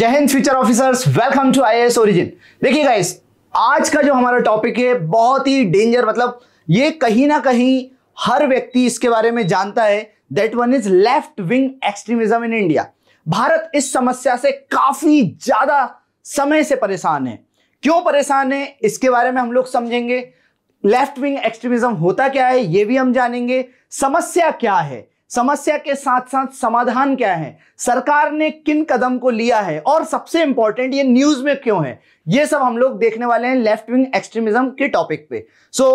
जय हिंद future officers welcome to I S origin देखिए गाइस आज का जो हमारा टॉपिक है बहुत ही डेंजर मतलब ये कहीं ना कहीं हर व्यक्ति इसके बारे में जानता है that one is left wing extremism in India Bharat इस समस्या से काफी ज्यादा समय से परेशान है क्यों परेशान है इसके बारे में हम लोग समझेंगे लेफ्ट विंग एक्सट्रीमिज्म होता क्या है ये भी हम जानेंगे समस्या क्या है समस्या के साथ साथ समाधान क्या है सरकार ने किन कदम को लिया है और सबसे इंपॉर्टेंट ये न्यूज में क्यों है ये सब हम लोग देखने वाले हैं लेफ्ट विंग एक्सट्रीमिज्म के टॉपिक पे so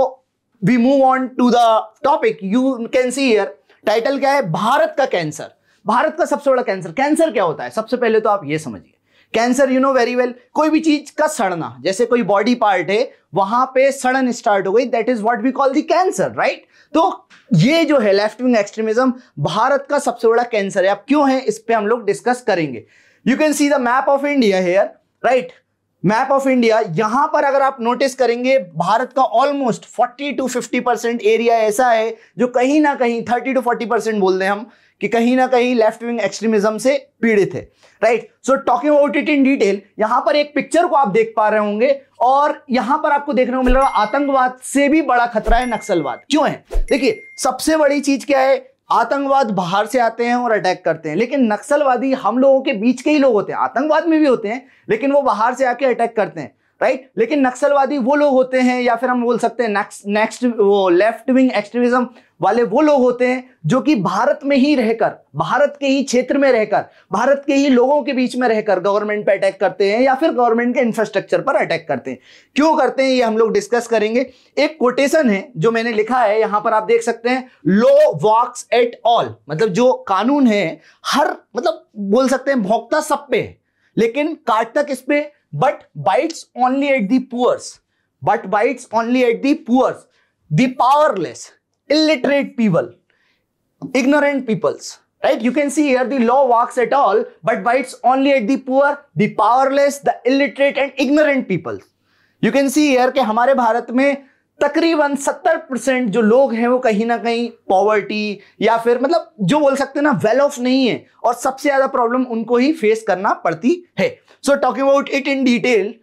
we move on to the topic you can see here title क्या है भारत का कैंसर भारत का सबसे बड़ा कैंसर कैंसर क्या होता है सबसे पहले तो आप ये समझिए cancer you know very well कोई भी चीज का सड़ना जैसे कोई बॉडी पार्ट है वहां पे सड़न स्टार्ट हो गई that is what we call the cancer right तो ये जो है लेफ्ट विंग एक्सट्रीमिज्म भारत का सबसे बड़ा कैंसर है अब क्यों है इस पर हम लोग डिस्कस करेंगे you can see the map of India here right map of India यहां पर अगर आप नोटिस करेंगे भारत का ऑलमोस्ट 40 टू 50 परसेंट एरिया ऐसा है जो कहीं ना कहीं 30 टू 40 परसेंट बोल दें हम कि कहीं ना कहीं लेफ्ट विंग एक्सट्रीमिज्म से पीड़ित है right so talking about it in detail यहां पर एक पिक्चर को आप देख पा रहे होंगे और यहां पर आपको देखने को मिल रहा है आतंकवाद से भी बड़ा खतरा है नक्सलवाद क्यों है देखिए सबसे बड़ी चीज क्या है आतंकवाद बाहर से आते हैं और अटैक करते हैं लेकिन नक्सलवादी हम लोगों के बीच के ही लोग होते हैं आतंकवाद में भी होते हैं लेकिन वो बाहर से आके अटैक करते हैं राइट लेकिन नक्सलवादी वो लोग होते हैं या फिर हम बोल सकते हैं नेक्स्ट नेक्स्ट वो लेफ्ट विंग एक्सट्रीमिज्म वाले वो लोग होते हैं जो कि भारत में ही रहकर भारत के ही क्षेत्र में रहकर भारत के ही लोगों के बीच में रहकर गवर्नमेंट पर अटैक करते हैं या फिर गवर्नमेंट के इंफ्रास्ट्रक्चर पर अटैक करते हैं क्यों करते हैं ये हम लोग डिस्कस करेंगे एक कोटेशन है जो मैंने लिखा है यहां पर आप देख सकते हैं लो वॉक्स एट ऑल मतलब जो कानून है हर मतलब बोल सकते हैं भोक्ता सब पे है लेकिन तक इस पे but bites only at the poors but bites only at the poors the powerless illiterate people, ignorant peoples. Right? You can see here the law works at all, but bites only at the poor, the powerless, the illiterate and ignorant peoples You can see here ke hamare bharat mein तकरीबन 70 percent जो लोग हैं वो कहीं ना कहीं poverty या फिर मतलब जो बोल सकते हैं ना वेल ऑफ नहीं है और सबसे ज्यादा प्रॉब्लम उनको ही फेस करना पड़ती है so talking about it in detail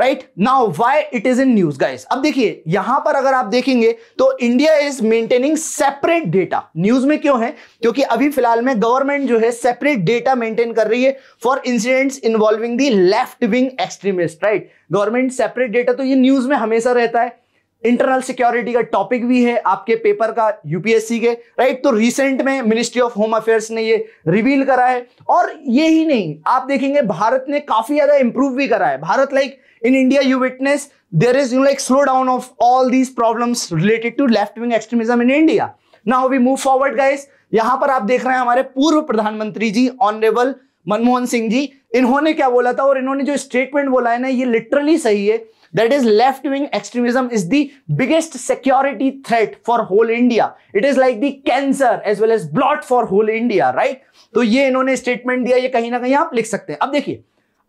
right now why it is in news guys अब देखिए यहां पर अगर आप देखेंगे तो India is maintaining separate data news में क्यों है क्योंकि अभी फिलहाल में गवर्नमेंट जो है सेपरेट डेटा मेंटेन कर रही है for incidents involving the left wing extremist right government separate data तो ये न्यूज में हमेशा रहता है इंटरनल सिक्योरिटी का टॉपिक भी है आपके पेपर का यूपीएससी के राइट तो रिसेंट में मिनिस्ट्री ऑफ होम अफेयर्स ने ये रिवील करा है और ये ही नहीं आप देखेंगे भारत ने काफी ज्यादा इंप्रूव भी करा है Bharat like in India you witness there is you like slow down of all these problem related to left wing extremism in india now we move forward guys यहां पर आप देख रहे हैं हमारे पूर्व प्रधानमंत्री जी ऑनरेबल मनमोहन सिंह जी इन्होंने क्या बोला था और इन्होंने जो स्टेटमेंट बोला है ना ये लिटरली सही है that is left wing extremism is the biggest security threat for whole India. It is like the cancer as well as blot for whole India, right? तो ये इन्होंने स्टेटमेंट दिया ये कहीं ना कहीं आप लिख सकते हैं अब देखिए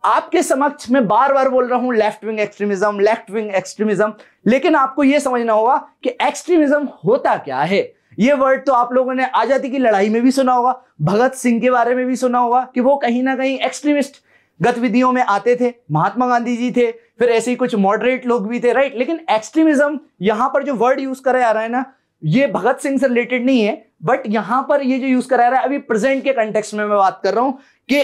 आपके समक्ष मैं बार बार बोल रहा हूं left wing extremism left wing extremism लेकिन आपको यह समझना होगा कि एक्सट्रीमिज्म होता क्या है ये वर्ड तो आप लोगों ने आजादी की लड़ाई में भी सुना होगा भगत सिंह के बारे में भी सुना होगा कि वो कहीं ना कहीं एक्सट्रीमिस्ट गतिविधियों में आते थे महात्मा गांधी जी थे फिर ऐसे ही कुछ मॉडरेट लोग भी थे राइट लेकिन एक्सट्रीमिज्म यहाँ पर जो वर्ड यूज करा जा रहा है ना ये भगत सिंह से रिलेटेड नहीं है बट यहाँ पर ये जो यूज करा रहा है अभी प्रेजेंट के कंटेक्स में मैं बात कर रहा हूं कि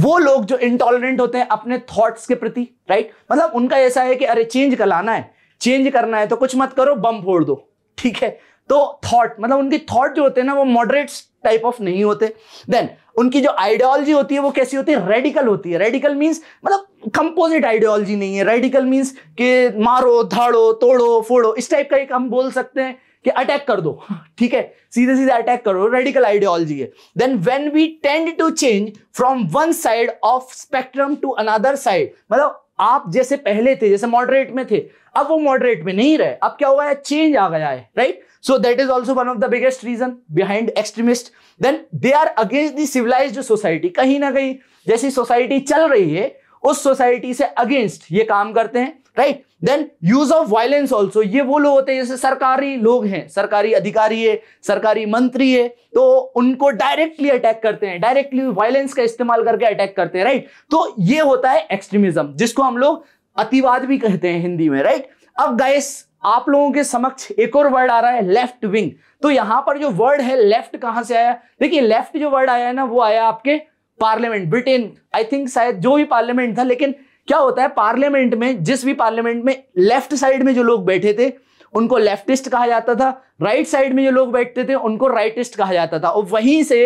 वो लोग जो इंटॉलरेंट होते हैं अपने थॉट्स के प्रति राइट मतलब उनका ऐसा है कि अरे चेंज कराना है चेंज करना है तो कुछ मत करो बम फोड़ दो ठीक है तो थॉट मतलब उनके थॉट जो होते हैं ना वो मॉडरेट टाइप ऑफ नहीं होते देन उनकी जो आइडियोलॉजी होती है वो कैसी होती है रेडिकल होती है रेडिकल मीन्स मतलब कंपोजिट आइडियोलॉजी नहीं है रेडिकल मीन्स कि मारो धाड़ो तोड़ो फोड़ो इस टाइप का एक हम बोल सकते हैं कि अटैक कर दो ठीक है सीधे सीधे अटैक करो रेडिकल आइडियोलॉजी है then when we tend to change from one side of spectrum to another side मतलब आप जैसे पहले थे जैसे मॉडरेट में थे अब वो मॉडरेट में नहीं रहे अब क्या हुआ है चेंज आ गया है right So that is also one of the biggest reason behind extremist. Then they are against the civilized society. कहीं ना कहीं जैसी society चल रही है उस सोसाइटी से अगेंस्ट ये काम करते हैं right then use of violence also ये वो लोग होते हैं जैसे सरकारी लोग हैं सरकारी अधिकारी है सरकारी मंत्री है तो उनको डायरेक्टली अटैक करते हैं डायरेक्टली वायलेंस का इस्तेमाल करके अटैक करते हैं राइट तो ये होता है एक्सट्रीमिज्म जिसको हम लोग अतिवाद भी कहते हैं हिंदी में राइट अब गाइस आप लोगों के समक्ष एक और वर्ड आ रहा है लेफ्ट विंग तो यहां पर जो वर्ड है लेफ्ट कहां से आया देखिए लेफ्ट जो वर्ड आया है ना वो आया आपके पार्लियामेंट ब्रिटेन आई थिंक शायद जो भी पार्लियामेंट था लेकिन क्या होता है पार्लियामेंट में जिस भी पार्लियामेंट में लेफ्ट साइड में जो लोग बैठे थे उनको लेफ्टिस्ट कहा जाता था राइट right साइड में जो लोग बैठते थे उनको राइटिस्ट कहा जाता था और वहीं से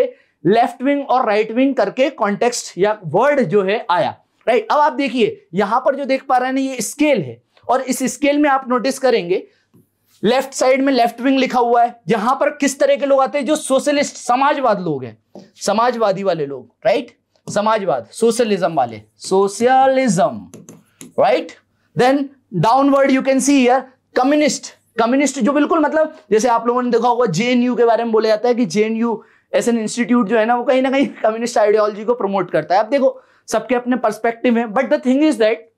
लेफ्ट विंग और राइट विंग करके कॉन्टेक्स्ट या वर्ड जो है आया राइट right? अब आप देखिए यहां पर जो देख पा रहे हैं ना ये स्केल है और इस स्केल में आप नोटिस करेंगे लेफ्ट साइड में लेफ्ट विंग लिखा हुआ है यहां पर किस तरह के लोग आते हैं जो सोशलिस्ट समाजवाद लोग हैं समाजवादी वाले लोग राइट समाजवाद सोशलिज्म वाले socialism right then downward you can see here communist communist जो बिल्कुल मतलब जैसे आप लोगों ने देखा होगा जेएनयू के बारे में बोला जाता है कि जेएनयू एस एन इंस्टीट्यूट जो है ना वो कहीं ना कहीं कम्युनिस्ट आइडियोलॉजी को प्रमोट करता है आप देखो सबके अपने पर्सपेक्टिव है but the thing is that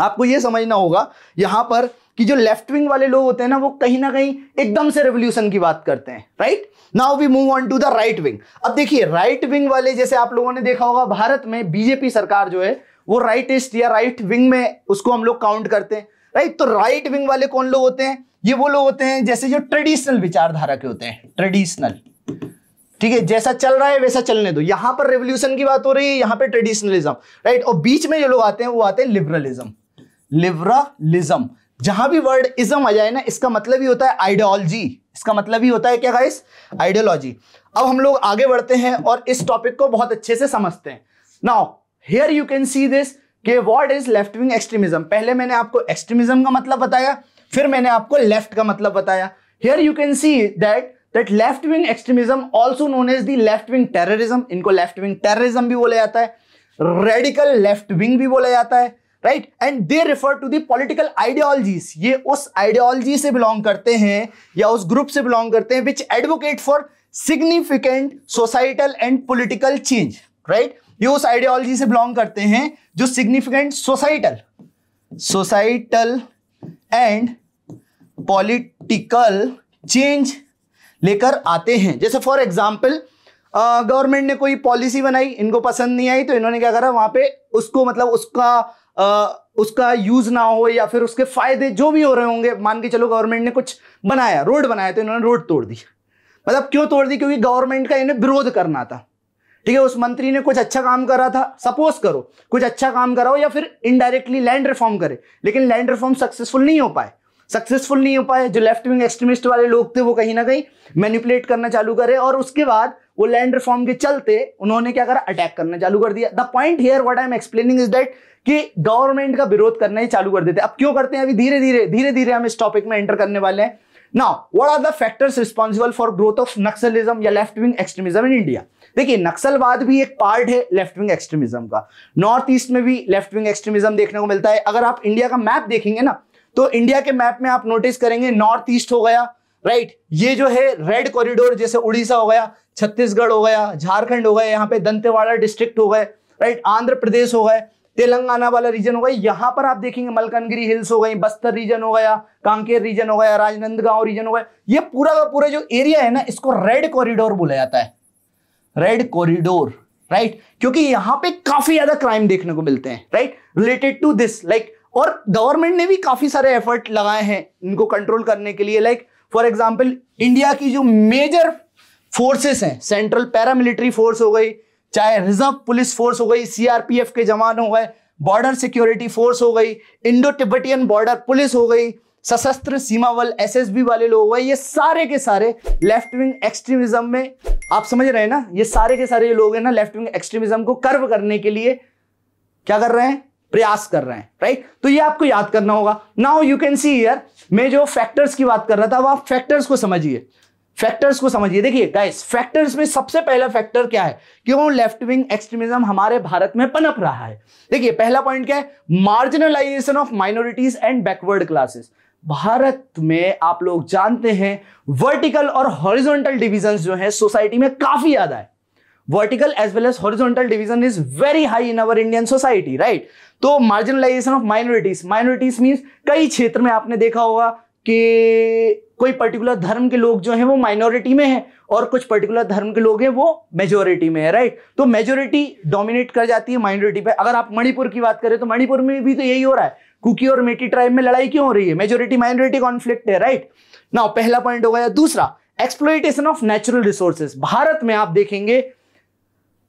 आपको यह समझना होगा यहां पर कि जो लेफ्ट विंग वाले लोग होते हैं ना वो कहीं ना कहीं एकदम से रेवोल्यूशन की बात करते हैं right now we move on to the right wing अब देखिए राइट विंग वाले जैसे आप लोगों ने देखा होगा भारत में बीजेपी सरकार जो है वो राइटिस्ट या राइट विंग में उसको हम लोग काउंट करते हैं राइट तो राइट विंग वाले कौन लोग होते हैं ये वो लोग होते हैं जैसे जो ट्रेडिशनल विचारधारा के होते हैं ट्रेडिशनल ठीक है जैसा चल रहा है वैसा चलने दो यहां पर रेवोल्यूशन की बात हो रही है यहां पर ट्रेडिशनलिज्म राइट और बीच में जो लोग आते हैं वो आते हैं लिबरलिज्म लिबरालिज्म जहां भी वर्ड इज्म आ जाए ना इसका मतलब ही होता है आइडियोलॉजी इसका मतलब ही होता है क्या गाइस आइडियोलॉजी अब हम लोग आगे बढ़ते हैं और इस टॉपिक को बहुत अच्छे से समझते हैं now here you can see this keyword is left wing extremism पहले मैंने आपको एक्सट्रीमिज्म का मतलब बताया फिर मैंने आपको लेफ्ट का मतलब बताया here you can see that that left wing extremism also known as the left wing terrorism इनको लेफ्ट विंग टेररिज्म भी बोला जाता है रेडिकल लेफ्ट विंग भी बोला जाता है right and they refer to the political ideologies ये उस आइडियोलॉजी से बिलोंग करते हैं या उस ग्रुप से बिलोंग करते हैं which advocate for significant societal and political change right ये उस आइडियोलॉजी से बिलोंग करते हैं जो significant societal societal and political change लेकर आते हैं जैसे फॉर एग्जाम्पल गवर्नमेंट ने कोई पॉलिसी बनाई इनको पसंद नहीं आई तो इन्होंने क्या करा वहां पे उसको मतलब उसका उसका यूज ना हो या फिर उसके फायदे जो भी हो रहे होंगे मान के चलो गवर्नमेंट ने कुछ बनाया रोड बनाया तो इन्होंने रोड तोड़ दी मतलब क्यों तोड़ दी क्योंकि गवर्नमेंट का इन्हें विरोध करना था ठीक है उस मंत्री ने कुछ अच्छा काम करा था सपोज करो कुछ अच्छा काम करा हो या फिर इनडायरेक्टली लैंड रिफॉर्म करे लेकिन लैंड रिफॉर्म सक्सेसफुल नहीं हो पाए सक्सेसफुल नहीं हो पाए जो लेफ्ट विंग एक्सट्रीमिस्ट वाले लोग थे वो कहीं ना कहीं मैनिपुलेट करना चालू करे और उसके बाद वो लैंड रिफॉर्म के चलते उन्होंने क्या करा अटैक करना चालू कर दिया the point here what I am explaining is that कि गवर्नमेंट का विरोध करना ही चालू कर देते हैं अब क्यों करते हैं अभी धीरे धीरे धीरे धीरे हम इस टॉपिक में एंटर करने वाले हैं now what are the factors responsible for growth of naxalism या left wing extremism in India देखिए नक्सलवाद भी एक पार्ट है लेफ्ट विंग एक्सट्रीमिज्म का नॉर्थ ईस्ट में भी लेफ्ट विंग एक्सट्रीमिज्म देखने को मिलता है अगर आप इंडिया का मैप देखेंगे ना तो इंडिया के मैप में आप नोटिस करेंगे नॉर्थ ईस्ट हो गया राइट right. ये जो है रेड कॉरिडोर जैसे उड़ीसा हो गया छत्तीसगढ़ हो गया झारखंड हो गया यहाँ पे दंतेवाड़ा डिस्ट्रिक्ट हो गए राइट right. आंध्र प्रदेश हो गए तेलंगाना वाला रीजन हो गया यहाँ पर आप देखेंगे मलकानगिरी हिल्स हो गई बस्तर रीजन हो गया कांकेर रीजन हो गया राजनंदगांव रीजन हो गया ये पूरा का पूरा जो एरिया है ना इसको रेड कॉरिडोर बोला जाता है रेड कॉरिडोर राइट क्योंकि यहाँ पे काफी ज्यादा क्राइम देखने को मिलते हैं right related to this like और गवर्नमेंट ने भी काफी सारे एफर्ट लगाए हैं इनको कंट्रोल करने के लिए लाइक फॉर एग्जाम्पल इंडिया की जो मेजर फोर्सेस हैं सेंट्रल पैरामिलिट्री फोर्स हो गई चाहे रिजर्व पुलिस फोर्स हो गई सीआरपीएफ के जवान हो गए बॉर्डर सिक्योरिटी फोर्स हो गई इंडो टिबियन बॉर्डर पुलिस हो गई सशस्त्र सीमा बल एस वाले लोग हो गए ये सारे के सारे लेफ्ट विंग एक्सट्रीमिज्म में आप समझ रहे हैं ना ये सारे के सारे लोग हैं ना लेफ्ट विंग एक्सट्रीमिज्म को कर्व करने के लिए क्या कर रहे हैं प्रयास कर रहे हैं राइट तो ये आपको याद करना होगा now you can see here मैं जो फैक्टर्स की बात कर रहा था वो आप फैक्टर्स को समझिए फैक्टर्स को समझिए देखिए गाइस फैक्टर्स में सबसे पहला फैक्टर क्या है क्यों लेफ्ट विंग एक्सट्रीमिज्म हमारे भारत में पनप रहा है देखिए पहला पॉइंट क्या है marginalisation of minorities and backward classes Bharat में आप लोग जानते हैं वर्टिकल और हॉरिजॉन्टल डिविजन जो है सोसाइटी में काफी ज्यादा है vertical as well as horizontal division is very high in our Indian society right तो marginalisation of minorities minorities means कई क्षेत्र में आपने देखा होगा कि कोई पर्टिकुलर धर्म के लोग जो हैं वो माइनॉरिटी में हैं और कुछ पर्टिकुलर धर्म के लोग हैं वो मेजोरिटी में है राइट तो मेजोरिटी डोमिनेट कर जाती है माइनॉरिटी पे अगर आप मणिपुर की बात करें तो मणिपुर में भी तो यही हो रहा है कुकी और मेटी ट्राइब में लड़ाई क्यों हो रही है मेजोरिटी माइनॉरिटी कॉन्फ्लिक्ट है राइट ना पहला पॉइंट हो गया दूसरा exploitation of natural resources Bharat में आप देखेंगे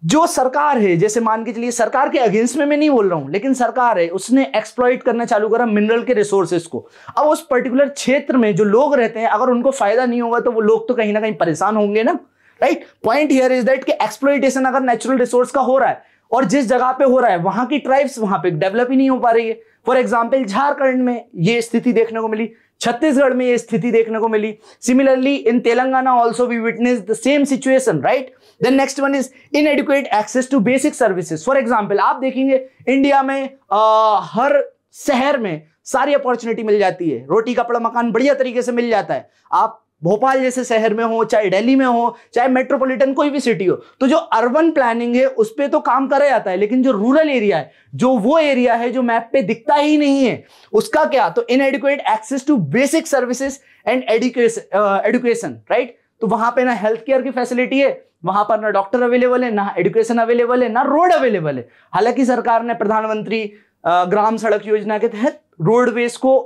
जो सरकार है जैसे मान के चलिए सरकार के अगेंस्ट में मैं नहीं बोल रहा हूं लेकिन सरकार है उसने एक्सप्लॉइट करना चालू करा मिनरल के रिसोर्सेस को अब उस पर्टिकुलर क्षेत्र में जो लोग रहते हैं अगर उनको फायदा नहीं होगा तो वो लोग तो कहीं ना कहीं परेशान होंगे ना right point here is that कि एक्सप्लोइटेशन अगर नेचुरल रिसोर्स का हो रहा है और जिस जगह पे हो रहा है वहां की ट्राइब्स वहां पे डेवलप ही नहीं हो पा रही है फॉर एग्जाम्पल झारखंड में ये स्थिति देखने को मिली छत्तीसगढ़ में ये स्थिति देखने को मिली similarly in Telangana also we witness the same situation right then next one is inadequate access to basic services for example आप देखेंगे इंडिया में आ, हर शहर में सारी अपॉर्चुनिटी मिल जाती है रोटी कपड़ा मकान बढ़िया तरीके से मिल जाता है आप भोपाल जैसे शहर में हो चाहे दिल्ली में हो चाहे मेट्रोपॉलिटन कोई भी सिटी हो तो जो अर्बन प्लानिंग है उस पर तो काम करा जाता है लेकिन जो रूरल एरिया है जो वो एरिया है जो मैप पे दिखता ही नहीं है उसका क्या तो inadequate access to basic services and education education right तो वहां पे ना हेल्थ केयर की फैसिलिटी है वहां पर ना डॉक्टर अवेलेबल है ना एडुकेशन अवेलेबल है ना रोड अवेलेबल है हालांकि सरकार ने प्रधानमंत्री uh, ग्राम सड़क योजना के तहत रोडवेज को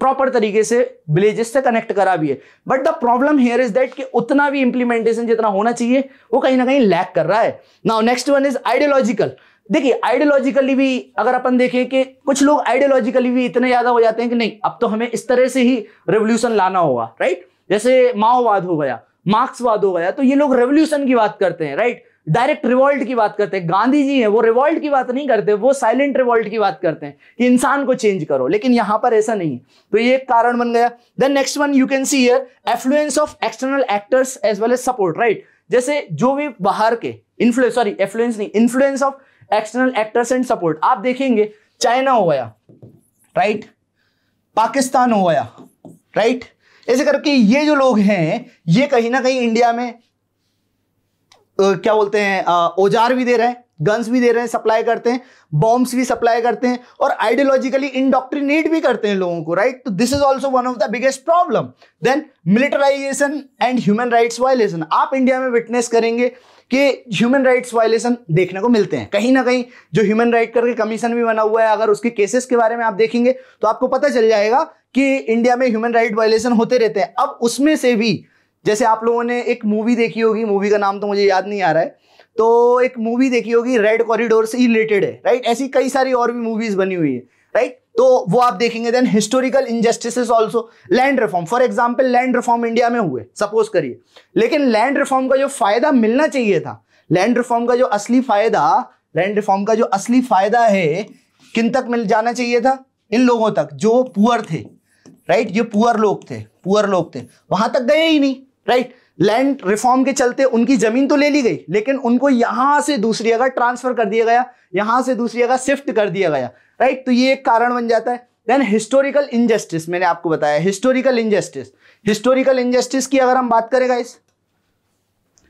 प्रॉपर तरीके से विलेजेस से कनेक्ट करा भी है but the problem here is that कि उतना भी इंप्लीमेंटेशन जितना होना चाहिए वो कहीं ना कहीं लैक कर रहा है now next one is ideological देखिए आइडियोलॉजिकली भी अगर अपन देखें कि कुछ लोग आइडियोलॉजिकली भी इतने ज्यादा हो जाते हैं कि नहीं अब तो हमें इस तरह से ही रेवोल्यूशन लाना होगा राइट जैसे माओवाद हो गया मार्क्सवाद हो गया तो ये लोग रेवोल्यूशन की बात करते हैं राइट डायरेक्ट रिवॉल्ट की बात करते हैं गांधी जी हैं वो रिवॉल्ट की बात नहीं करते वो साइलेंट रिवॉल्ट की बात करते हैं कि इंसान को चेंज करो लेकिन यहां पर ऐसा नहीं है तो ये एक कारण बन गया then next one you can see here affluence of external actors as well as support right जैसे जो भी बाहर के इन्फ्लुएंस सॉरी एफ्लुएंस नहीं influence of external actors and support आप देखेंगे चाइना हो गया राइट पाकिस्तान हो गया राइट ऐसे करके ये जो लोग हैं ये कहीं ना कहीं इंडिया में क्या बोलते हैं औजार भी दे रहे हैं गन्स भी दे रहे हैं सप्लाई करते हैं बॉम्ब्स भी सप्लाई करते हैं और आइडियोलॉजिकली इंडॉक्ट्रिनेट भी करते हैं लोगों को राइट तो this is also one of the biggest problem then militarisation and human rights violation आप इंडिया में विटनेस करेंगे कि ह्यूमन राइट्स वायलेशन देखने को मिलते हैं कहीं ना कहीं जो ह्यूमन राइट करके कमीशन भी बना हुआ है अगर उसके केसेस के बारे में आप देखेंगे तो आपको पता चल जाएगा कि इंडिया में ह्यूमन राइट वायलेशन होते रहते हैं अब उसमें से भी जैसे आप लोगों ने एक मूवी देखी होगी मूवी का नाम तो मुझे याद नहीं आ रहा है तो एक मूवी देखी होगी रेड कॉरिडोर से रिलेटेड है राइट ऐसी कई सारी और भी मूवीज बनी हुई है राइट तो वो आप देखेंगे then historical injustice also land reform for example land reform India में हुए सपोज करिए लेकिन लैंड रिफॉर्म का जो फायदा मिलना चाहिए था लैंड रिफॉर्म का जो असली फायदा लैंड रिफॉर्म का जो असली फायदा है किन तक मिल जाना चाहिए था इन लोगों तक जो पुअर थे राइट जो पुअर लोग थे पुअर लोग थे वहां तक गए ही नहीं राइट लैंड रिफॉर्म के चलते उनकी जमीन तो ले ली गई लेकिन उनको यहां से दूसरी जगह ट्रांसफर कर दिया गया यहां से दूसरी जगह शिफ्ट कर दिया गया राइट तो ये एक कारण बन जाता है देन हिस्टोरिकल इनजस्टिस मैंने आपको बताया हिस्टोरिकल इनजस्टिस हिस्टोरिकल इनजस्टिस की अगर हम बात करें गाइस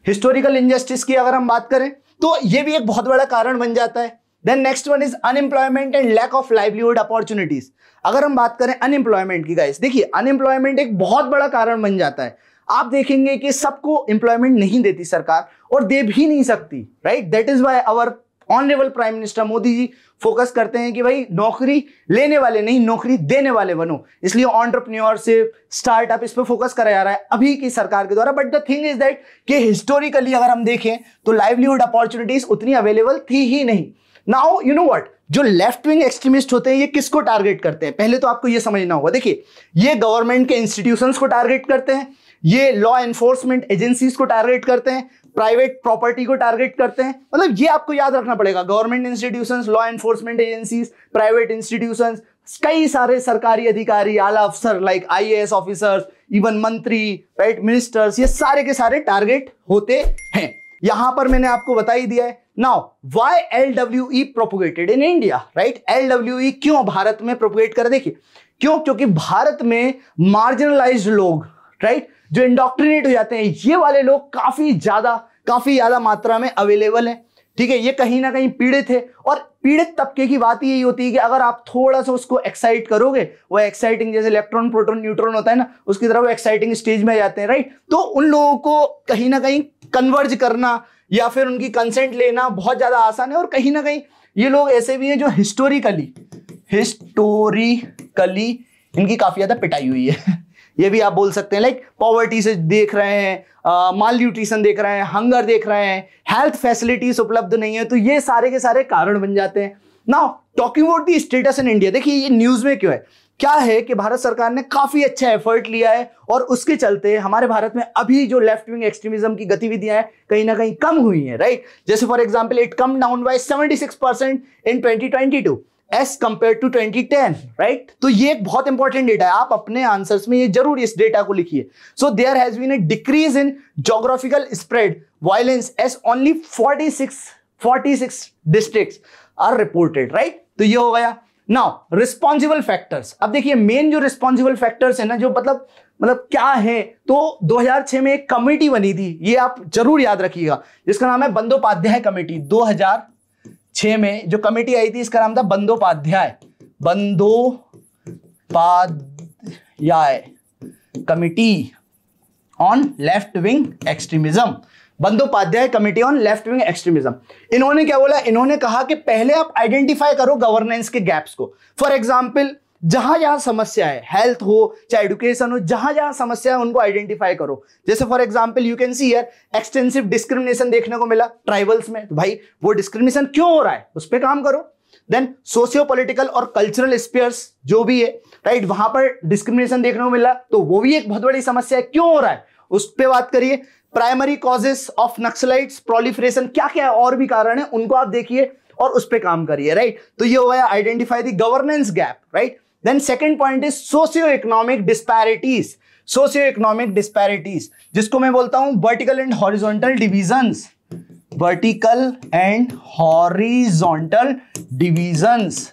हिस्टोरिकल इनजस्टिस की अगर हम बात करें तो ये भी एक बहुत बड़ा कारण बन जाता है then next one is unemployment and lack of livelihood opportunities अगर हम बात करें अनएम्प्लॉयमेंट की गाइस देखिए अनएम्प्लॉयमेंट एक बहुत बड़ा कारण बन जाता है आप देखेंगे कि सबको एम्प्लॉयमेंट नहीं देती सरकार और दे भी नहीं सकती right that is why our honourable prime minister Modi ji focus करते हैं कि भाई नौकरी लेने वाले नहीं नौकरी देने वाले बनो इसलिए ऑन्टरप्रन्योरशिप स्टार्टअप इस पर फोकस करा जा रहा है अभी की सरकार के द्वारा but the thing is that कि हिस्टोरिकली अगर हम देखें तो लाइवलीहुड अपॉर्चुनिटीज उतनी अवेलेबल थी ही नहीं नाउ यू नो वट जो लेफ्ट विंग एक्सट्रीमिस्ट होते हैं ये किसको टारगेट करते हैं पहले तो आपको ये समझना होगा देखिए ये गवर्नमेंट के इंस्टीट्यूशंस को टारगेट करते हैं ये लॉ एनफोर्समेंट एजेंसीज को टारगेट करते हैं प्राइवेट प्रॉपर्टी को टारगेट करते हैं मतलब ये आपको याद रखना पड़ेगा government institutions law enforcement agencies private institutions कई सारे सरकारी अधिकारी आला अफसर लाइक आईएएस ऑफिसर्स इवन मंत्री राइट मिनिस्टर्स ये सारे के सारे टारगेट होते हैं यहां पर मैंने आपको बता ही दिया है now why L W E propagated in India right L W क्यों भारत में प्रोपोगेट कर देखिए क्यों क्योंकि भारत में मार्जिनलाइज लोग राइट right? जो इंडोक्ट्रिनेट हो जाते हैं ये वाले लोग काफ़ी ज़्यादा काफ़ी ज़्यादा मात्रा में अवेलेबल है ठीक है ये कहीं ना कहीं पीड़ित है और पीड़ित तबके की बात यही होती है कि अगर आप थोड़ा सा उसको एक्साइट करोगे वो एक्साइटिंग जैसे इलेक्ट्रॉन प्रोटॉन न्यूट्रॉन होता है ना उसकी तरह वो एक्साइटिंग स्टेज में जाते हैं राइट तो उन लोगों को कहीं ना कहीं कन्वर्ज करना या फिर उनकी कंसेंट लेना बहुत ज़्यादा आसान है और कहीं ना कहीं ये लोग ऐसे भी हैं जो हिस्टोरिकली हिस्टोरिकली इनकी काफ़ी ज़्यादा पिटाई हुई है ये भी आप बोल सकते हैं लाइक पॉवर्टी से देख रहे हैं माल न्यूट्रिशन देख रहे हैं हंगर देख रहे हैं हेल्थ फैसिलिटीज उपलब्ध नहीं है तो ये सारे के सारे कारण बन जाते हैं ना talking about the status in India देखिए ये न्यूज में क्यों है क्या है कि भारत सरकार ने काफी अच्छा एफर्ट लिया है और उसके चलते हमारे भारत में अभी जो लेफ्ट विंग एक्सट्रीमिज्म की गतिविधियां हैं कहीं ना कहीं कम हुई हैं राइट जैसे for example it come down by 76 percent in 2022 as compare to 2010 right तो ये एक बहुत इंपॉर्टेंट डेटा है आप अपने आंसर्स में ये जरूर इस डेटा को लिखिए so there has been a decrease in geographical spread violence as only 46 46 districts are reported right तो ये हो गया नाउ रिस्पॉन्सिबल फैक्टर्स अब देखिए मेन जो रिस्पॉन्सिबल फैक्टर्स है ना जो मतलब मतलब क्या है तो 2006 में एक कमेटी बनी थी ये आप जरूर याद रखिएगा जिसका नाम है बंदोपाध्याय कमेटी छः में जो कमेटी आई थी इसका नाम था Bandopadhyay Bandopadhyay committee on left wing extremism Bandopadhyay committee on left wing extremism इन्होंने क्या बोला इन्होंने कहा कि पहले आप आइडेंटिफाई करो गवर्नेंस के गैप्स को फॉर एग्जाम्पल जहां जहां समस्या है हेल्थ हो चाहे एडुकेशन हो जहां जहां समस्या है उनको आइडेंटिफाई करो जैसे for example you can see here extensive discrimination देखने को मिला ट्राइबल्स में तो भाई वो डिस्क्रिमिनेशन क्यों हो रहा है उस पर काम करो देन सोशियो पोलिटिकल और कल्चरल स्पेयर्स जो भी है राइट वहां पर डिस्क्रिमिनेशन देखने को मिला तो वो भी एक बहुत बड़ी समस्या है क्यों हो रहा है उस पर बात करिए primary causes of Naxalite proliferation क्या क्या है और भी कारण है उनको आप देखिए और उस पर काम करिए राइट तो ये हो गया identify the governance gap right then second point is socio economic disparities socio economic disparities जिसको मैं बोलता हूं vertical and horizontal division vertical and horizontal divisions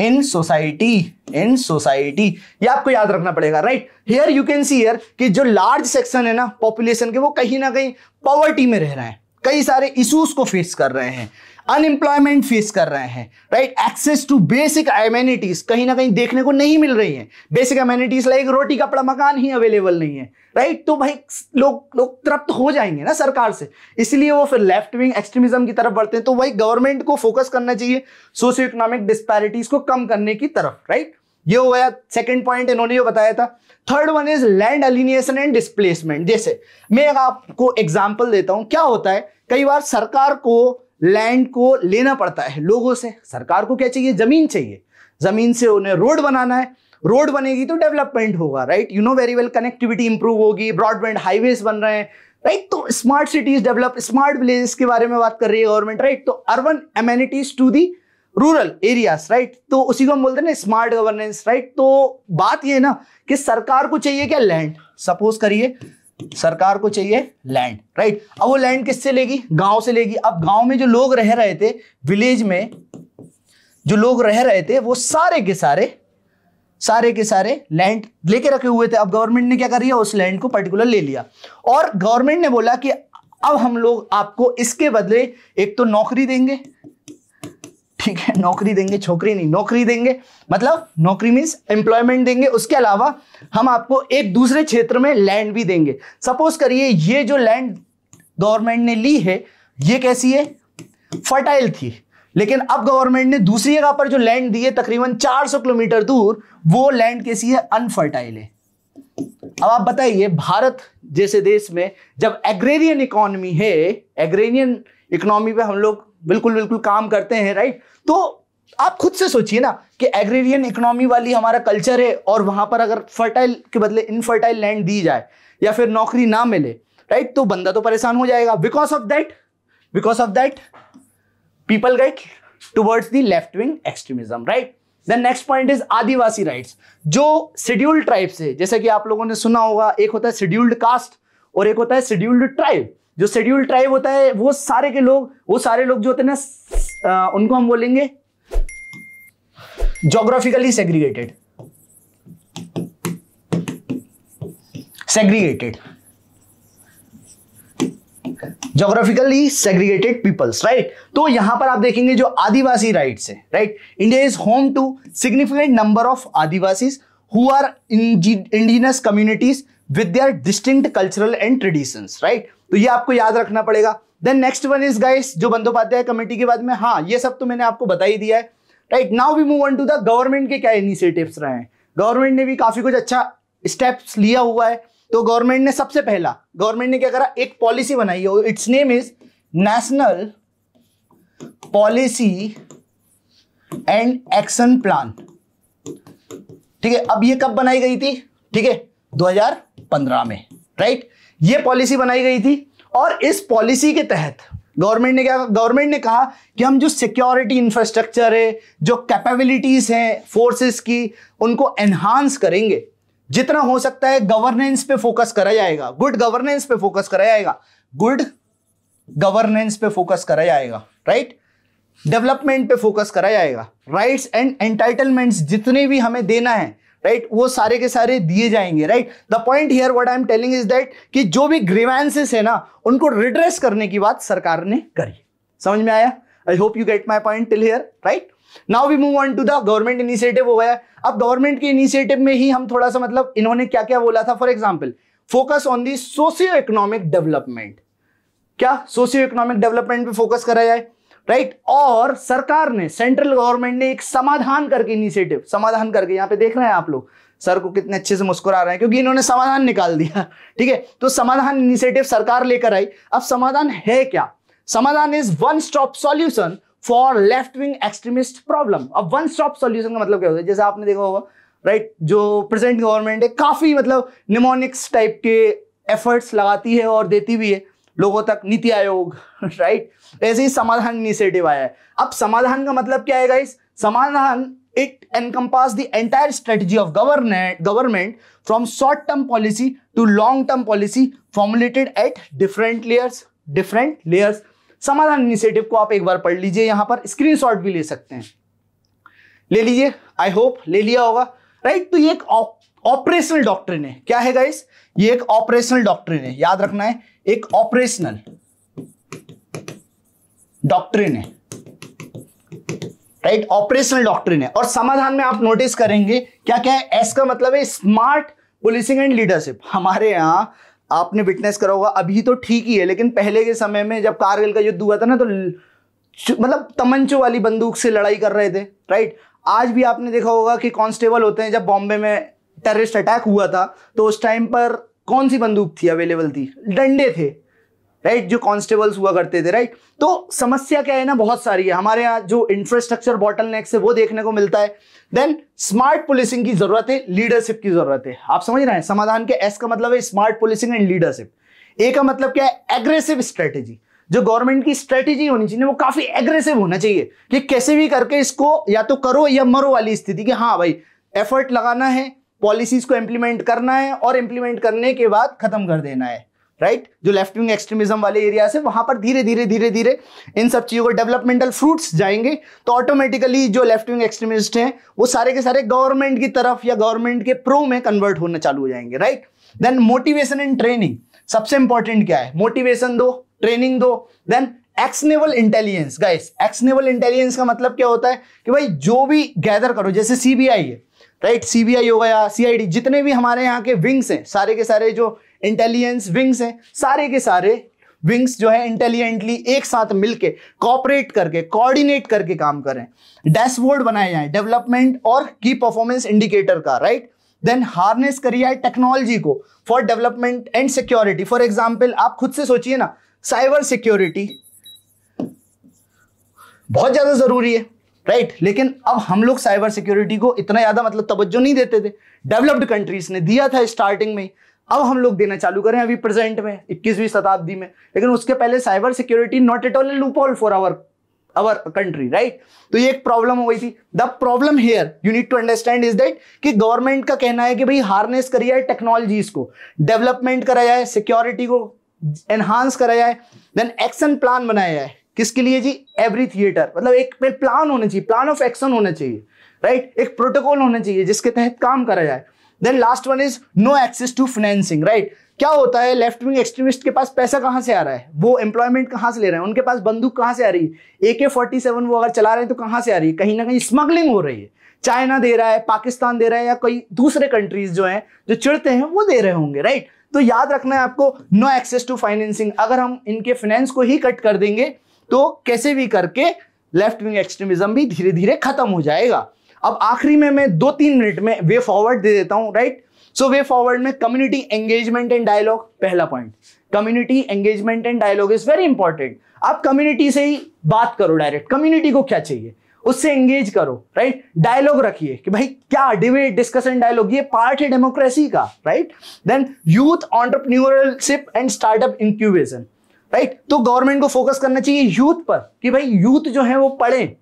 in society in society ये आपको याद रखना पड़ेगा right here you can see here कि जो लार्ज सेक्शन है ना पॉपुलेशन के वो कहीं ना कहीं पॉवर्टी में रह रहे हैं कई सारे इश्यूज को फेस कर रहे हैं अनएम्प्लॉयमेंट फेस कर रहे हैं right access to basic amenities कहीं ना कहीं देखने को नहीं मिल रही है बेसिक एमेनिटीज लाइक रोटी कपड़ा मकान ही अवेलेबल नहीं है राइट right? तो भाई लोग लोग तृप्त हो जाएंगे ना सरकार से इसलिए वो फिर लेफ्ट विंग एक्सट्रीमिज्म की तरफ बढ़ते हैं तो भाई गवर्नमेंट को फोकस करना चाहिए सोशियो इकोनॉमिक डिस्पैरिटीज को कम करने की तरफ राइट right? ये हो गया सेकेंड पॉइंट इन्होंने ये बताया था third one is land alienation and displacement जैसे मैं आपको एग्जाम्पल देता हूं क्या होता है कई बार सरकार को लैंड को लेना पड़ता है लोगों से सरकार को क्या चाहिए जमीन चाहिए जमीन से उन्हें रोड बनाना है रोड बनेगी तो डेवलपमेंट होगा right you know very well connectivity improve होगी ब्रॉडबैंड हाईवेज बन रहे हैं राइट तो smart cities develop smart villages के बारे में बात कर रही है गवर्नमेंट राइट तो urban amenities to the rural areas right तो उसी को हम बोलते हैं ना स्मार्ट गवर्नेंस राइट तो बात यह है ना कि सरकार को चाहिए क्या लैंड सपोज करिए सरकार को चाहिए लैंड राइट अब वो लैंड किससे लेगी गांव से लेगी अब गांव में जो लोग रह रहे थे विलेज में जो लोग रह रहे थे वो सारे के सारे सारे के सारे लैंड लेके रखे हुए थे अब गवर्नमेंट ने क्या कर लिया उस लैंड को पर्टिकुलर ले लिया और गवर्नमेंट ने बोला कि अब हम लोग आपको इसके बदले एक तो नौकरी देंगे ठीक है नौकरी देंगे छोकरी नहीं नौकरी देंगे मतलब नौकरी मीन्स एम्प्लॉयमेंट देंगे उसके अलावा हम आपको एक दूसरे क्षेत्र में लैंड भी देंगे सपोज करिए ये जो लैंड गवर्नमेंट ने ली है ये कैसी है फर्टाइल थी लेकिन अब गवर्नमेंट ने दूसरी जगह पर जो लैंड दी है तकरीबन 400 किलोमीटर दूर वो लैंड कैसी है अनफर्टाइल है अब आप बताइए भारत जैसे देश में जब एग्रेरियन इकोनॉमी है एग्रेरियन इकोनॉमी पे हम लोग बिल्कुल बिल्कुल काम करते हैं राइट तो आप खुद से सोचिए ना कि एग्रेरियन इकोनॉमी वाली हमारा कल्चर है और वहां पर अगर फर्टाइल के बदले इनफर्टाइल लैंड दी जाए या फिर नौकरी ना मिले राइट तो बंदा तो परेशान हो जाएगा because of that because of that people get towards the left wing extremism right then next point is Adivasi rights जो शेड्यूल्ड ट्राइब्स है जैसे कि आप लोगों ने सुना होगा एक होता है शेड्यूल्ड कास्ट और एक होता है शेड्यूल्ड ट्राइब जो शेड्यूल ट्राइब होता है वो सारे के लोग वो सारे लोग जो होते हैं ना उनको हम बोलेंगे geographically segregated segregated geographically segregated peoples right तो यहां पर आप देखेंगे जो आदिवासी राइट्स है right India is home to significant number of Adivasi who are indigenous communities with distinct cultural and traditions right तो ये आपको याद रखना पड़ेगा then next one is guys जो बंदोपाध्याय कमेटी के बाद में हाँ ये सब तो मैंने आपको बता ही दिया है right now we move on to the government के क्या इनिशिएटिव्स रहे हैं गवर्नमेंट ने भी काफी कुछ अच्छा स्टेप्स लिया हुआ है तो गवर्नमेंट ने सबसे पहला गवर्नमेंट ने क्या करा एक पॉलिसी बनाई है its name is national policy and action plan ठीक है अब ये कब बनाई गई थी ठीक है 2015 में राइट ये पॉलिसी बनाई गई थी और इस पॉलिसी के तहत गवर्नमेंट ने क्या गवर्नमेंट ने कहा कि हम जो सिक्योरिटी इंफ्रास्ट्रक्चर है जो कैपेबिलिटीज हैं फोर्सेस की उनको एनहांस करेंगे जितना हो सकता है गवर्नेंस पे फोकस करा जाएगा गुड गवर्नेंस पे फोकस करा जाएगा गुड गवर्नेंस पे फोकस करा जाएगा राइट डेवलपमेंट पे फोकस करा जाएगा राइट्स एंड एंटाइटलमेंट्स जितने भी हमें देना है राइट right? वो सारे के सारे दिए जाएंगे right the point here what I am telling is that कि जो भी ग्रीवेंसेस है ना उनको रिड्रेस करने की बात सरकार ने करी समझ में आया I hope you get my point till here right now we move on to the government initiative हो गया अब गवर्नमेंट के इनिशिएटिव में ही हम थोड़ा सा मतलब इन्होंने क्या क्या बोला था for example focus on the socio economic development क्या सोशियो इकोनॉमिक डेवलपमेंट पे फोकस करा जाए राइट और सरकार ने सेंट्रल गवर्नमेंट ने एक समाधान करके इनिशिएटिव समाधान करके यहाँ पे देख रहे हैं आप लोग सर को कितने अच्छे से मुस्कुरा रहे हैं क्योंकि इन्होंने समाधान निकाल दिया ठीक है तो समाधान इनिशिएटिव सरकार लेकर आई अब समाधान है क्या समाधान is one stop solution for left wing extremist problem अब वन स्टॉप सॉल्यूशन का मतलब क्या होता है जैसे आपने देखा होगा राइट right, जो प्रेजेंट गवर्नमेंट है काफी मतलब निमोनिक्स टाइप के एफर्ट्स लगाती है और देती भी है लोगों तक नीति आयोग राइट ऐसे ही समाधान इनिशिएटिव आया है अब समाधान का मतलब क्या है इस समाधान it encompass entire strategy of of government from short term policy to long term policy formulated at different layers different layers समाधान इनिशिएटिव को आप एक बार पढ़ लीजिए यहां पर स्क्रीनशॉट भी ले सकते हैं ले लीजिए आई होप ले लिया होगा राइट तो ये एक ऑपरेशनल डॉक्टर है क्या है गाइस ये एक ऑपरेशनल डॉक्टर है याद रखना है एक ऑपरेशनल डॉक्ट्रिन है राइट ऑपरेशनल डॉक्ट्रिन है और समाधान में आप नोटिस करेंगे क्या क्या है एस का मतलब है स्मार्ट पुलिसिंग एंड लीडरशिप हमारे यहां आपने विटनेस करा होगा अभी तो ठीक ही है लेकिन पहले के समय में जब कारगिल का युद्ध हुआ था ना तो मतलब तमंचो वाली बंदूक से लड़ाई कर रहे थे राइट आज भी आपने देखा होगा कि कांस्टेबल होते हैं जब बॉम्बे में टेररिस्ट अटैक हुआ था तो उस टाइम पर कौन सी बंदूक थी अवेलेबल थी डंडे थे राइट जो कॉन्स्टेबल्स हुआ करते थे राइट तो समस्या क्या है ना बहुत सारी है हमारे यहाँ जो इंफ्रास्ट्रक्चर बॉटल नेक से वो देखने को मिलता है देन स्मार्ट पुलिसिंग की जरूरत है लीडरशिप की जरूरत है आप समझ रहे हैं समाधान के एस का मतलब है smart policing and leadership A का मतलब क्या है एग्रेसिव स्ट्रेटेजी जो गवर्नमेंट की स्ट्रेटेजी होनी चाहिए वो काफी एग्रेसिव होना चाहिए कि कैसे भी करके इसको या तो करो या मरो वाली स्थिति कि हाँ भाई एफर्ट लगाना है पॉलिसीज को इंप्लीमेंट करना है और इंप्लीमेंट करने के बाद खत्म कर देना है राइट right? जो लेफ्ट विंग एक्सट्रीमिज्म वाले एरिया है वहां पर धीरे धीरे धीरे धीरे इन सब चीजों को डेवलपमेंटल फ्रूट्स जाएंगे तो ऑटोमेटिकली जो लेफ्ट विंग एक्सट्रीमिस्ट हैं वो सारे के सारे गवर्नमेंट की तरफ या गवर्नमेंट के प्रो में कन्वर्ट होने चालू हो जाएंगे right then motivation and training सबसे इंपॉर्टेंट क्या है मोटिवेशन दो ट्रेनिंग दो then actionable intelligence guys actionable intelligence का मतलब क्या होता है कि भाई जो भी गैदर करो जैसे सीबीआई है राइट सीबीआई हो गया सीआईडी जितने भी हमारे यहाँ के विंग्स हैं सारे के सारे जो इंटेलिजेंस विंग्स हैं सारे के सारे विंग्स जो है इंटेलिजेंटली एक साथ मिलके कॉपरेट करके कोऑर्डिनेट करके काम करें डैशबोर्ड बनाए जाए डेवलपमेंट और की परफॉर्मेंस इंडिकेटर का राइट देन हार्नेस करिए टेक्नोलॉजी को for development and security for example आप खुद से सोचिए ना साइबर सिक्योरिटी बहुत ज्यादा जरूरी है राइट लेकिन अब हम लोग साइबर सिक्योरिटी को इतना ज्यादा मतलब तवज्जो नहीं देते थे डेवलप्ड कंट्रीज ने दिया था स्टार्टिंग में अब हम लोग देना चालू करें अभी प्रेजेंट में इक्कीसवीं शताब्दी में लेकिन उसके पहले cyber security not at all loophole for our our country right तो ये एक प्रॉब्लम हो गई थी the problem here you need to understand is that कि गवर्नमेंट का कहना है कि भाई हार्नेस करी जाए टेक्नोलॉजीज को डेवलपमेंट कराया जाए सिक्योरिटी को एनहांस कराया जाए देन एक्शन प्लान बनाया जाए किसके लिए जी एवरी थिएटर मतलब एक प्लान होना चाहिए प्लान ऑफ एक्शन होना चाहिए राइट right? एक प्रोटोकॉल होना चाहिए जिसके तहत काम करा जाए then last one is no access to financing right क्या होता है लेफ्ट विंग एक्सट्रीमिस्ट के पास पैसा कहां से आ रहा है वो एम्प्लॉयमेंट कहां से ले रहे हैं उनके पास बंदूक कहां से आ रही है ए के फोर्टी सेवन वो अगर चला रहे हैं तो कहां से आ रही है कहीं ना कहीं स्मगलिंग हो रही है चाइना दे रहा है पाकिस्तान दे रहा है या कई दूसरे कंट्रीज जो है जो चिड़ते हैं वो दे रहे होंगे राइट तो याद रखना है आपको नो एक्सेस टू फाइनेंसिंग अगर हम इनके फाइनेंस को ही कट कर देंगे तो कैसे भी करके लेफ्ट विंग एक्सट्रीमिज्म भी धीरे धीरे खत्म हो जाएगा अब आखिरी में मैं दो तीन मिनट में वे फॉरवर्ड दे देता हूं राइट सो वे फॉरवर्ड में कम्युनिटी एंगेजमेंट एंड डायलॉग पहला point community engagement and dialogue is very important आप कम्युनिटी से ही बात करो डायरेक्ट कम्युनिटी को क्या चाहिए उससे एंगेज करो राइट डायलॉग रखिए कि भाई क्या डिबेट डिस्कशन डायलॉग ये पार्ट है डेमोक्रेसी का right then youth entrepreneurship and startup incubation right तो गवर्नमेंट को फोकस करना चाहिए यूथ पर कि भाई यूथ जो है वो पढ़े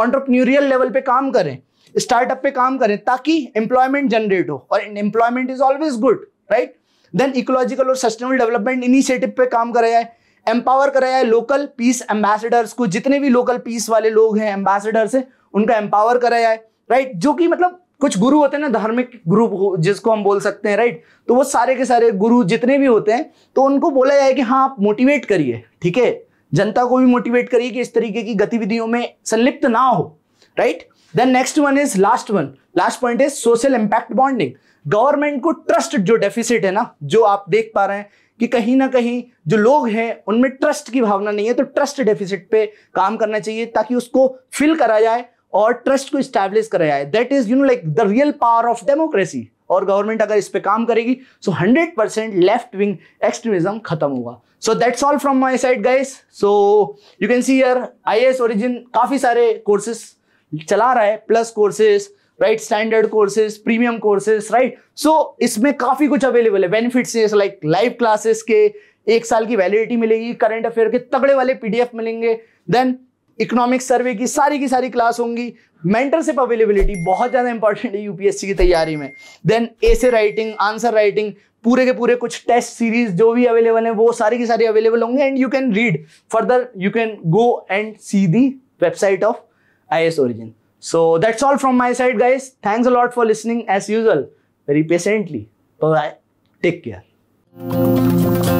ऑन्टरप्रन्यूरियल लेवल पे काम करें स्टार्टअप पे काम करें ताकि एम्प्लॉयमेंट जनरेट हो और employment is always good right then ecological और सस्टेनेबल डेवलपमेंट इनिशिएटिव पे काम करा जाए एम्पावर कराया जाए लोकल पीस एम्बेसडर्स को जितने भी लोकल पीस वाले लोग हैं एम्बेसडर्स हैं उनका एम्पावर कराया जाए राइट जो कि मतलब कुछ गुरु होते हैं ना धार्मिक गुरु जिसको हम बोल सकते हैं राइट तो वो सारे के सारे गुरु जितने भी होते हैं तो उनको बोला जाए कि हाँ आप मोटिवेट करिए ठीक है जनता को भी मोटिवेट करिए कि इस तरीके की गतिविधियों में संलिप्त ना हो right then next one is last one last point is social impact bonding government को ट्रस्ट जो डेफिसिट है ना जो आप देख पा रहे हैं कि कहीं ना कहीं जो लोग हैं उनमें ट्रस्ट की भावना नहीं है तो ट्रस्ट डेफिसिट पे काम करना चाहिए ताकि उसको फिल करा जाए और ट्रस्ट को स्टैब्लिश कराया है that is you know like the real power of democracy और गवर्नमेंट अगर इस पर काम करेगी so hundred percent left wing extremism खत्म होगा so that's all from my side guys so you can see your I S Origin काफ़ी सारे कोर्सेस चला रहा है plus courses right standard courses premium courses right so इसमें काफ़ी कुछ अवेलेबल है बेनिफिट्स हैं लाइक लाइव क्लासेस के एक साल की वैलिडिटी मिलेगी करंट अफेयर के तगड़े वाले पीडीएफ मिलेंगे देन इकोनॉमिक सर्वे की सारी की सारी क्लास होंगी मेंटरशिप अवेलेबिलिटी बहुत ज़्यादा इंपॉर्टेंट है यूपीएससी की तैयारी में then essay writing answer writing पूरे के पूरे कुछ टेस्ट सीरीज जो भी अवेलेबल है वो सारी की सारी अवेलेबल होंगे and you can read further you can go and see the website of I S Origin so that's all from my side guys thanks a lot for listening as usual very patiently take care